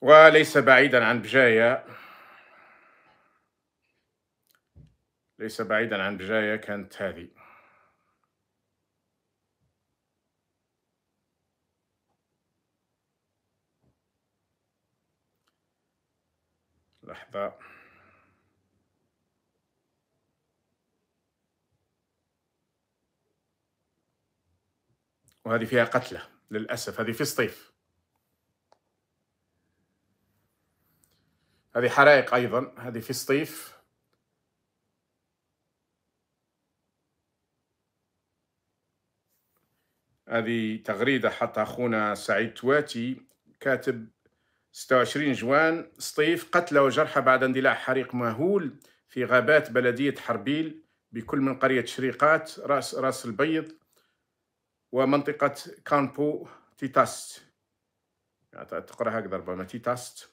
وليس بعيدا عن بجاية ليس بعيدا عن بجاية كانت هذه لحظة وهذه فيها قتلى للأسف هذه في الصيف هذه حرائق أيضا هذه في سطيف هذه تغريدة حتى أخونا سعيد تواتي كاتب 26 جوان سطيف قتلى وجرحى بعد اندلاع حريق مهول في غابات بلدية حربيل بكل من قرية شريقات رأس, رأس البيض ومنطقة كامبو تيتاست يعني تقرأ هكذا ربما تيتاست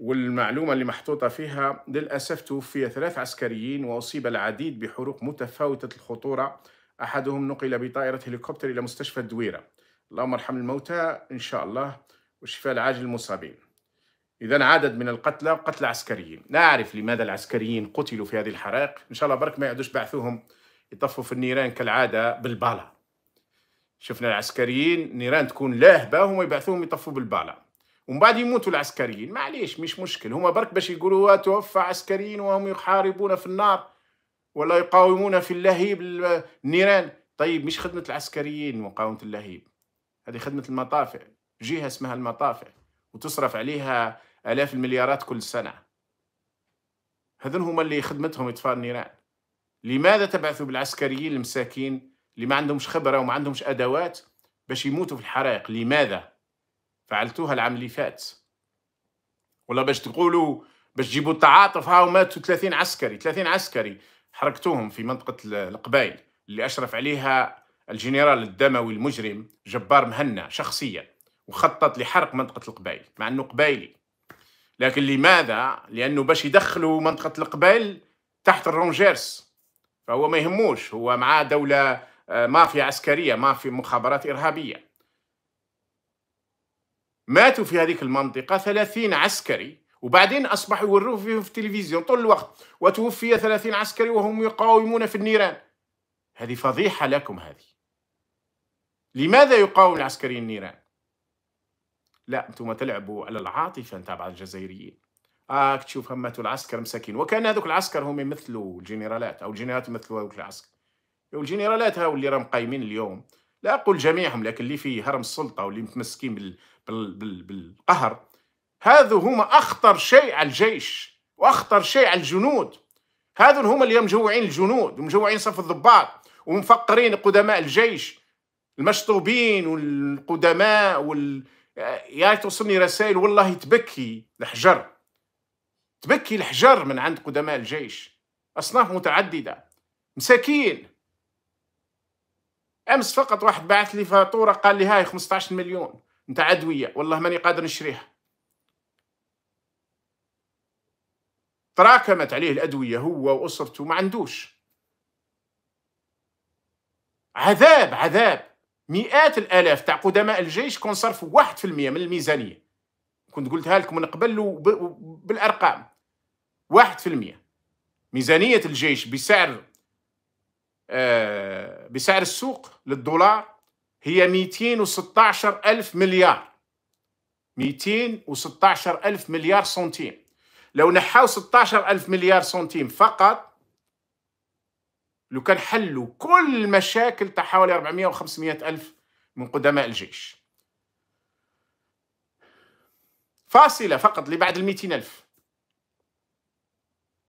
والمعلومة اللي محطوطة فيها للأسف توفي ثلاث عسكريين وأصيب العديد بحروق متفاوتة الخطورة أحدهم نقل بطائرة هليكوبتر إلى مستشفى الدويرة اللهم ارحم الموتى إن شاء الله والشفاء العاجل للمصابين إذا عدد من القتلى قتلى عسكريين لا أعرف لماذا العسكريين قتلوا في هذه الحرائق إن شاء الله برك ما يعدوش بعثوهم يطفوا في النيران كالعادة بالبالا شفنا العسكريين نيران تكون لاهبة هم يبعثوهم يطفوا بالبالا ومن بعد يموتوا العسكريين معليش مش مشكل هما برك باش يقولوا توفى عسكريين وهم يحاربون في النار ولا يقاومون في اللهيب النيران طيب مش خدمة العسكريين مقاومة اللهيب هذه خدمة المطافئ جهة اسمها المطافئ وتصرف عليها آلاف المليارات كل سنة هذن هما اللي خدمتهم إطفاء النيران لماذا تبعثوا بالعسكريين المساكين اللي ما عندهمش خبرة وما عندهمش أدوات باش يموتوا في الحرائق لماذا؟ فعلتوها العام اللي فات ولا باش تقولوا باش تجيبوا التعاطف هاو ماتوا 30 عسكري 30 عسكري حركتوهم في منطقة القبائل اللي أشرف عليها الجنرال الدموي المجرم جبار مهنا شخصيا وخطط لحرق منطقة القبائل مع أنه قبايلي لكن لماذا؟ لأنه باش يدخلوا منطقة القبائل تحت الرونجيرس فهو ما يهموش هو معاه دولة آه، مافيا عسكرية مافيا مخابرات إرهابية ماتوا في هذيك المنطقة ثلاثين عسكري وبعدين أصبحوا يوروه فيهم في التلفزيون طول الوقت وتوفي ثلاثين عسكري وهم يقاومون في النيران هذه فضيحة لكم هذه لماذا يقاوم العسكريين النيران؟ لا انتم تلعبوا على العاطفة نتاع بعض الجزائريين آك آه تشوف همته العسكر مساكين وكان هذوك العسكر هم يمثلوا الجنرالات او الجنرالات يمثلوا هذوك العسكر والجنرالات هؤلاء اللي راهم قايمين اليوم لا أقول جميعهم لكن اللي في هرم السلطة واللي متمسكين بال... بال... بال... بالقهر هذو هما أخطر شيء على الجيش وأخطر شيء على الجنود هذو هما اللي مجوعين الجنود ومجوعين صف الضباط ومفقرين قدماء الجيش المشطوبين والقدماء وال... يا توصلني رسائل والله تبكي الحجر تبكي الحجر من عند قدماء الجيش أصناف متعددة مساكين امس فقط واحد بعث لي فاتوره قال لي هاي 15 مليون نتاع ادويه والله ماني قادر نشريها تراكمت عليه الادويه هو واسرته ما عندوش عذاب عذاب مئات الالاف تاع قدماء الجيش كون صرفوا 1% من الميزانيه كنت قلتها لكم من قبل بالارقام 1% ميزانيه الجيش بسعر آه، بسعر السوق للدولار هي 216 ألف مليار 216 ألف مليار سنتيم لو نحاو 16 ألف مليار سنتيم فقط لو كان حلوا كل المشاكل تاع حوالي 400 و 500 ألف من قدماء الجيش فاصلة فقط لبعد ال 200 ألف